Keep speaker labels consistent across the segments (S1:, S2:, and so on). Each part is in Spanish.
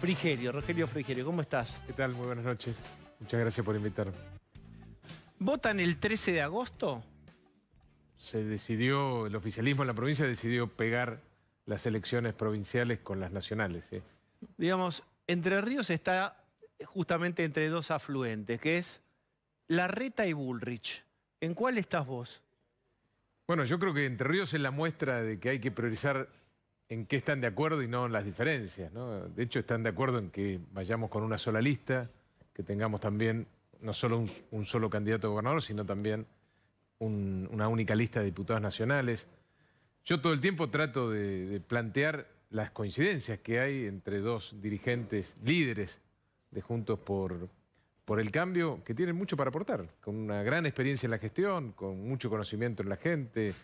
S1: Frigerio, Rogelio Frigerio, ¿cómo estás? ¿Qué tal? Muy buenas noches.
S2: Muchas gracias por invitarme. ¿Votan el 13 de agosto? Se decidió, el oficialismo en la provincia decidió pegar las elecciones provinciales con las nacionales.
S1: Digamos, Entre Ríos está justamente entre dos afluentes, que es
S2: La Reta y Bullrich. ¿En cuál estás vos? Bueno, yo creo que Entre Ríos es la muestra de que hay que priorizar en qué están de acuerdo y no en las diferencias. ¿no? De hecho, están de acuerdo en que vayamos con una sola lista, que tengamos también no solo un, solo candidato a gobernador, sino también una única lista de diputados nacionales. Yo todo el tiempo trato de, plantear las coincidencias que hay entre dos dirigentes líderes de Juntos por, por el Cambio, que tienen mucho para aportar, con una gran experiencia en la gestión, con mucho conocimiento en la gente,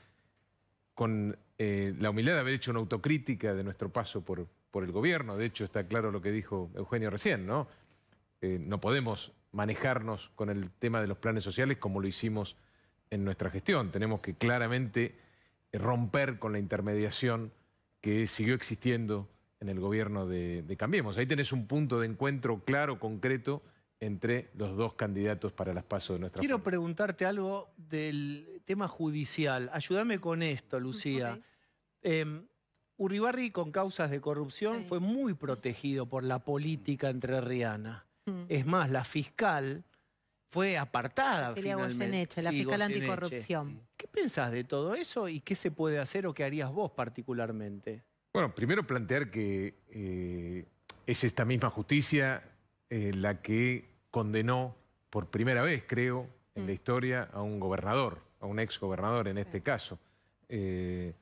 S2: con eh, la humildad de haber hecho una autocrítica de nuestro paso por, el gobierno. De hecho, está claro lo que dijo Eugenio recién, ¿no? Eh, no podemos manejarnos con el tema de los planes sociales como lo hicimos en nuestra gestión. Tenemos que claramente eh, romper con la intermediación que siguió existiendo en el gobierno de, de Cambiemos. Ahí tenés un punto de encuentro claro, concreto, entre los dos candidatos para las pasos de nuestra Quiero
S1: preguntarte algo del tema judicial. Ayúdame con esto, Lucía. Em, Uribarri, con causas de corrupción fue muy protegido por la política entrerriana. Mm. Es más, la fiscal fue apartada finalmente. la fiscal anticorrupción. ¿Qué pensás de todo eso y qué se puede hacer o qué harías vos particularmente?
S2: Bueno, primero plantear que eh, es esta misma justicia eh, la que condenó por primera vez, creo, en la mm. historia a un gobernador, a un ex gobernador en este caso. Eh,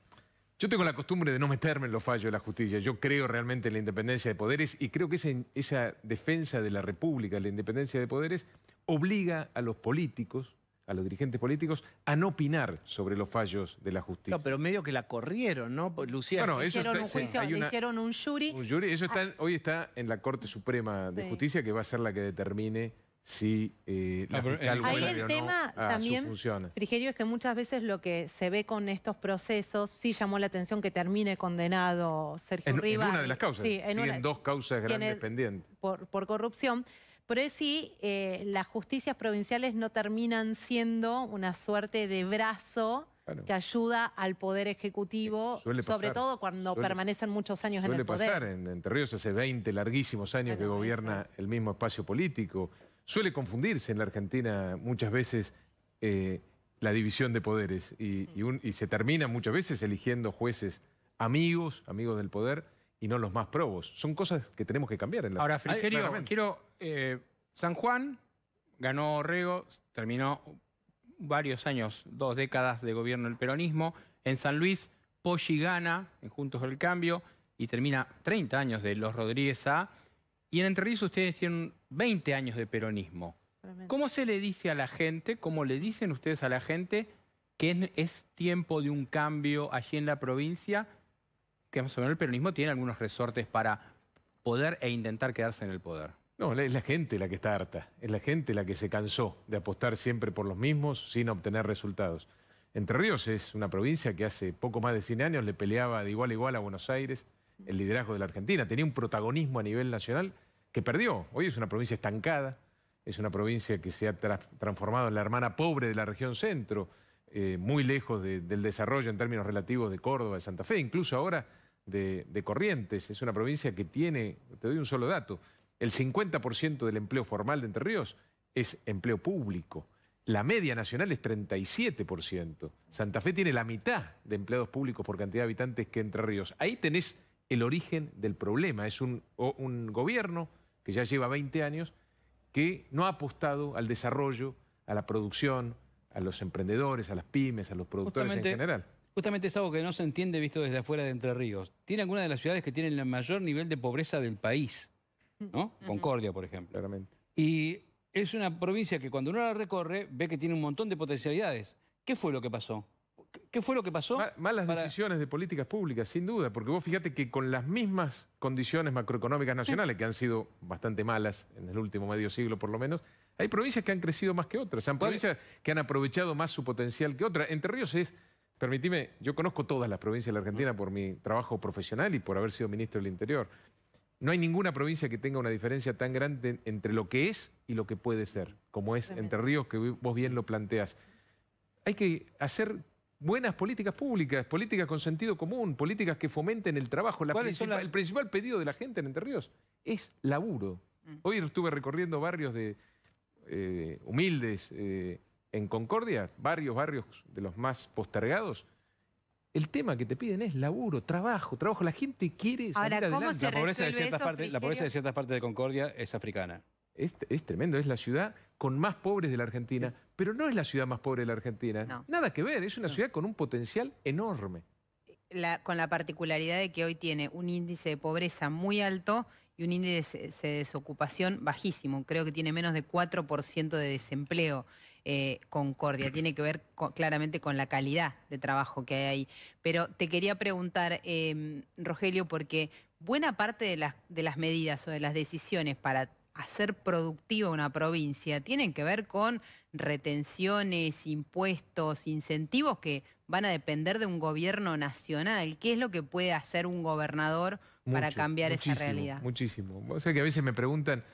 S2: yo tengo la costumbre de no meterme en los fallos de la justicia. Yo creo realmente en la independencia de poderes y creo que esa defensa de la República, la independencia de poderes, obliga a los políticos, a los dirigentes políticos a no opinar sobre los fallos de la justicia. No, pero medio que la corrieron, ¿no? Lucía, hicieron un
S1: un jury. eso
S2: hoy está en la Corte Suprema de Justicia, que va a ser la que determine si eh, la ah, ahí el tema también,
S1: Frigerio, es que muchas veces lo que se ve con estos procesos sí llamó la atención que termine condenado Sergio Rivas. En una de las causas, sí, en,
S2: dos causas grandes pendientes.
S1: Por, por corrupción. Por eso eh, sí, las justicias provinciales no terminan siendo una suerte de brazo que ayuda al Poder Ejecutivo, eh, sobre todo cuando permanecen muchos años en el poder. Suele pasar,
S2: en Entre Ríos hace 20 larguísimos años que gobierna el mismo espacio político. Suele confundirse en la Argentina muchas veces eh, la división de poderes y, y se termina muchas veces eligiendo jueces amigos, amigos del poder, y no los más probos. Son cosas que tenemos que cambiar en la Ahora, Frigerio, quiero. Eh, San Juan ganó Rego, terminó varios años, dos décadas de gobierno del peronismo. En San
S1: Luis, Poggi gana en Juntos el Cambio y termina 30 años de los Rodríguez
S2: A. Y en Entre Ríos ustedes tienen 20 años de peronismo. ¿Cómo se le dice a la gente, cómo le dicen ustedes a la gente que es tiempo de un cambio allí en la provincia? que o menos el peronismo tiene algunos resortes para poder e intentar quedarse en el poder. No, es la gente la que está harta, es la gente la que se cansó de apostar siempre por los mismos sin obtener resultados. Entre Ríos es una provincia que hace poco más de 100 años le peleaba de igual a igual a Buenos Aires el liderazgo de la Argentina, tenía un protagonismo a nivel nacional que perdió. Hoy es una provincia estancada, es una provincia que se ha transformado en la hermana pobre de la región centro, eh, muy lejos del desarrollo en términos relativos de Córdoba, de Santa Fe, incluso ahora de, Corrientes. Es una provincia que tiene, te doy un solo dato, el 50% del empleo formal de Entre Ríos es empleo público. La media nacional es 37%. Santa Fe tiene la mitad de empleados públicos por cantidad de habitantes que Entre Ríos. Ahí tenés el origen del problema. Es un, gobierno que ya lleva 20 años que no ha apostado al desarrollo, a la producción, a los emprendedores, a las pymes, a los productores en general.
S1: Justamente es algo que no se entiende visto desde afuera de Entre Ríos. Tiene alguna de las ciudades que tienen el mayor nivel de pobreza del país, ¿no? Concordia, por ejemplo. Claramente. Y es una provincia que cuando uno la recorre ve que tiene un montón de potencialidades. ¿Qué fue lo que pasó?
S2: ¿Qué fue lo que pasó? malas decisiones de políticas públicas, sin duda, porque vos fíjate que con las mismas condiciones macroeconómicas nacionales, que han sido bastante malas en el último medio siglo por lo menos, hay provincias que han crecido más que otras, hay provincias que han aprovechado más su potencial que otras. Entre Ríos es permitime, yo conozco todas las provincias de la Argentina por mi trabajo profesional y por haber sido ministro del Interior. No hay ninguna provincia que tenga una diferencia tan grande entre lo que es y lo que puede ser, como es Entre Ríos, que vos bien lo planteas. Hay que hacer buenas políticas públicas, políticas con sentido común, políticas que fomenten el trabajo. La El principal pedido de la gente en Entre Ríos es laburo. Mm. Hoy estuve recorriendo barrios de eh, humildes, eh, en Concordia, barrios, barrios de los más postergados, el tema que te piden es laburo, trabajo, trabajo. La gente quiere salir Ahora, ¿cómo adelante. Se la, pobreza de ciertas partes, la pobreza de ciertas partes de Concordia es africana. Es, tremendo, es la ciudad con más pobres de la Argentina, pero no es la ciudad más pobre de la Argentina. Nada que ver, es una ciudad con un potencial enorme.
S1: con la particularidad de que hoy tiene un índice de pobreza muy alto y un índice de desocupación bajísimo. Creo que tiene menos de 4% de desempleo. Eh, concordia. Tiene que ver claramente con la calidad de trabajo que hay ahí. Pero te quería preguntar, em, Rogelio, porque buena parte de las, medidas o de las decisiones para hacer productiva una provincia tienen que ver con retenciones, impuestos, incentivos que van a depender de un gobierno nacional. ¿Qué es lo que puede hacer un gobernador para cambiar esa realidad?
S2: Muchísimo. O sea que a veces me preguntan,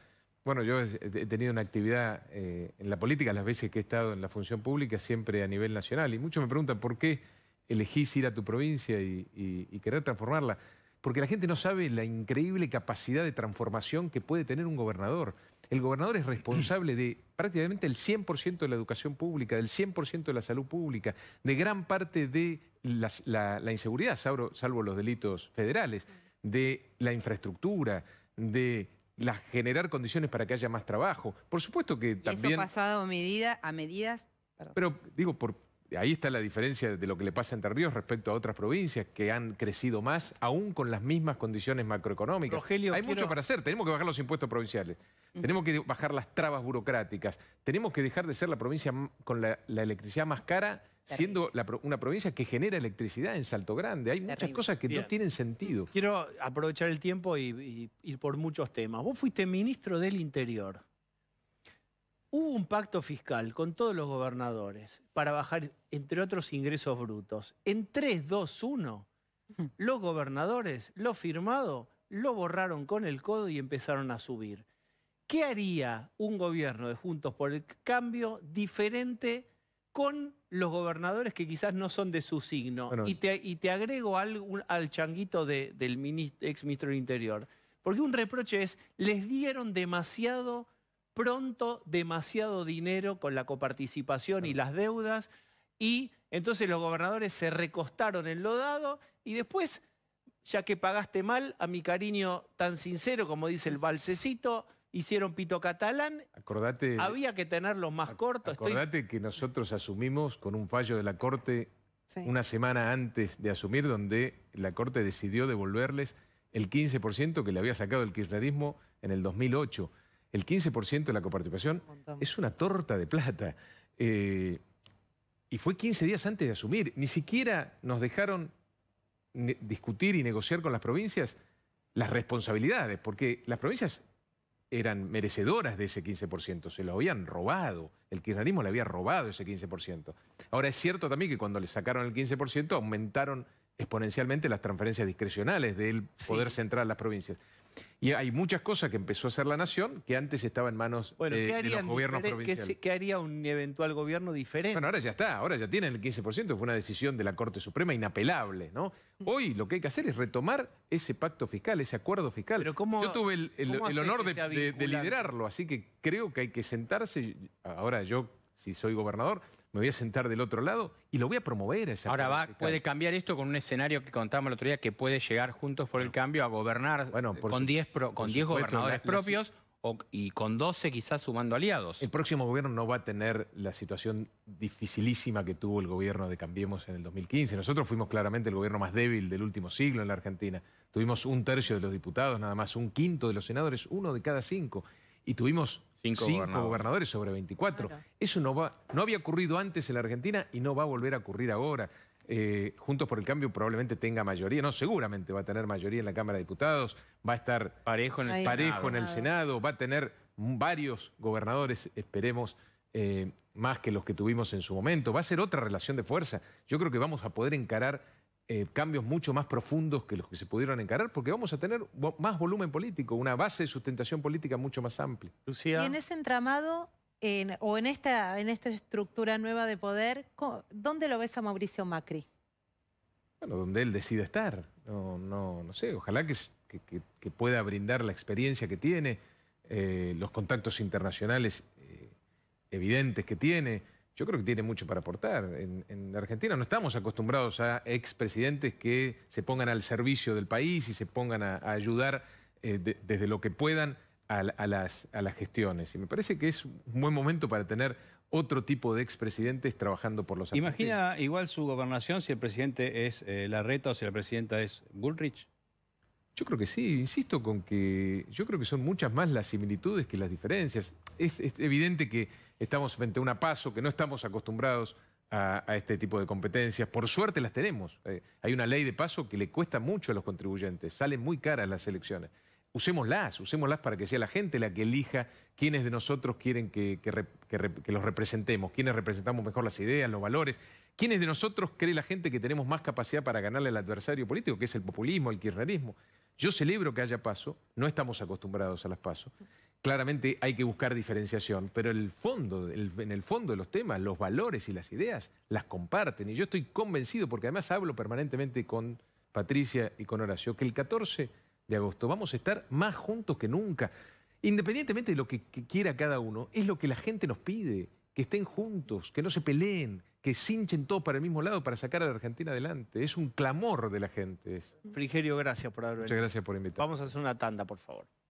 S2: bueno, yo he tenido una actividad eh, en la política, las veces que he estado en la función pública, siempre a nivel nacional. Y muchos me preguntan por qué elegís ir a tu provincia y, querer transformarla. Porque la gente no sabe la increíble capacidad de transformación que puede tener un gobernador. El gobernador es responsable de prácticamente el 100% de la educación pública, del 100% de la salud pública, de gran parte de la, inseguridad, salvo los delitos federales, de la infraestructura, de la, generar condiciones para que haya más trabajo. Por supuesto que también... Eso
S1: pasado medida, a medidas...
S2: Pero digo, por, ahí está la diferencia de lo que le pasa a Entre Ríos respecto a otras provincias que han crecido más, aún con las mismas condiciones macroeconómicas. Hay mucho para hacer. Tenemos que bajar los impuestos provinciales. Tenemos que bajar las trabas burocráticas. Tenemos que dejar de ser la provincia con la electricidad más cara siendo una provincia que genera electricidad en Salto Grande. Hay muchas cosas que no tienen sentido.
S1: Quiero aprovechar el tiempo y, ir por muchos temas. Vos fuiste ministro del Interior. Hubo un pacto fiscal con todos los gobernadores para bajar, entre otros, ingresos brutos. En 3, 2, 1, los gobernadores, lo firmado, lo borraron con el codo y empezaron a subir. ¿Qué haría un gobierno de Juntos por el Cambio diferente con los gobernadores que quizás no son de su signo. Y, te, agrego al, al changuito del ex ministro del Interior. Porque un reproche es, les dieron demasiado pronto, demasiado dinero con la coparticipación y las deudas. Y entonces los gobernadores se recostaron en lo dado y después, ya que pagaste mal, a mi cariño tan sincero, como dice el balsecito, hicieron pito catalán.
S2: Acordate,
S1: había que tenerlo más cortos.
S2: corto. Acordate que nosotros asumimos con un fallo de la Corte una semana antes de asumir, donde la Corte decidió devolverles el 15% que le había sacado el kirchnerismo en el 2008. El 15% de la coparticipación es una torta de plata. Eh, y fue 15 días antes de asumir. Ni siquiera nos dejaron discutir y negociar con las provincias las responsabilidades, porque las provincias eran merecedoras de ese 15%, se lo habían robado, el kirchnerismo le había robado ese 15%. Ahora es cierto también que cuando le sacaron el 15% aumentaron exponencialmente las transferencias discrecionales del poder central a las provincias. Y hay muchas cosas que empezó a hacer la nación que antes estaba en manos eh, de los gobiernos provinciales. ¿qué, haría un eventual gobierno diferente? Bueno, ahora ya está, ahora ya tienen el 15%, fue una decisión de la Corte Suprema inapelable, ¿no? Mm. Hoy lo que hay que hacer es retomar ese pacto fiscal, ese acuerdo fiscal. yo tuve el, honor de liderarlo, así que creo que hay que sentarse, ahora yo, si soy gobernador me voy a sentar del otro lado y lo voy a promover Ahora va, puede cambiar esto con un escenario que contábamos el otro día que puede llegar Juntos por el Cambio a gobernar eh, con 10 gobernadores propios y con 12 quizás sumando aliados. El próximo gobierno no va a tener la situación dificilísima que tuvo el gobierno de Cambiemos en el 2015. Nosotros fuimos claramente el gobierno más débil del último siglo en la Argentina. Tuvimos un tercio de los diputados, nada más un quinto de los senadores, uno de cada cinco. Y tuvimos Cinco, gobernadores. sobre 24. Eso no, había ocurrido antes en la Argentina y no va a volver a ocurrir ahora. Eh, Juntos por el Cambio probablemente tenga mayoría, no, seguramente va a tener mayoría en la Cámara de Diputados, va a estar parejo en el, parejo en el Senado, va a tener varios gobernadores, esperemos, eh, más que los que tuvimos en su momento. Va a ser otra relación de fuerza. Yo creo que vamos a poder encarar eh, cambios mucho más profundos que los que se pudieron encarar, porque vamos a tener más volumen político, una base de sustentación política mucho más amplia. Lucía. Y en ese
S1: entramado o en esta, en esta estructura nueva de poder, ¿dónde lo ves a Mauricio Macri?
S2: Bueno, donde él decida estar. No, no, sé, ojalá que, que, pueda brindar la experiencia que tiene, eh, los contactos internacionales eh, evidentes que tiene yo creo que tiene mucho para aportar. En, Argentina no estamos acostumbrados a expresidentes que se pongan al servicio del país y se pongan a, ayudar eh, desde lo que puedan a, las, gestiones. Y me parece que es un buen momento para tener otro tipo de expresidentes trabajando por los argentinos.
S1: Imagina igual su gobernación si el presidente es eh,
S2: Larreta o si la presidenta es Bullrich. Yo creo que sí, insisto con que yo creo que son muchas más las similitudes que las diferencias. es evidente que estamos frente a una paso, que no estamos acostumbrados a, este tipo de competencias. Por suerte las tenemos. Eh, hay una ley de paso que le cuesta mucho a los contribuyentes, salen muy caras las elecciones. Usémoslas, usémoslas para que sea la gente la que elija quiénes de nosotros quieren que, los representemos, quiénes representamos mejor las ideas, los valores, quiénes de nosotros cree la gente que tenemos más capacidad para ganarle al adversario político, que es el populismo, el kirchnerismo. Yo celebro que haya paso, no estamos acostumbrados a las pasos. Claramente hay que buscar diferenciación, pero en el fondo de los temas, los valores y las ideas las comparten. Y yo estoy convencido, porque además hablo permanentemente con Patricia y con Horacio, que el 14 de agosto vamos a estar más juntos que nunca. Independientemente de lo que, quiera cada uno, es lo que la gente nos pide, que estén juntos, que no se peleen, que cinchen todos para el mismo lado para sacar a la Argentina adelante. Es un clamor de la gente.
S1: Frigerio, gracias por haber venido. Muchas
S2: gracias por invitarme. Vamos a hacer una tanda, por favor.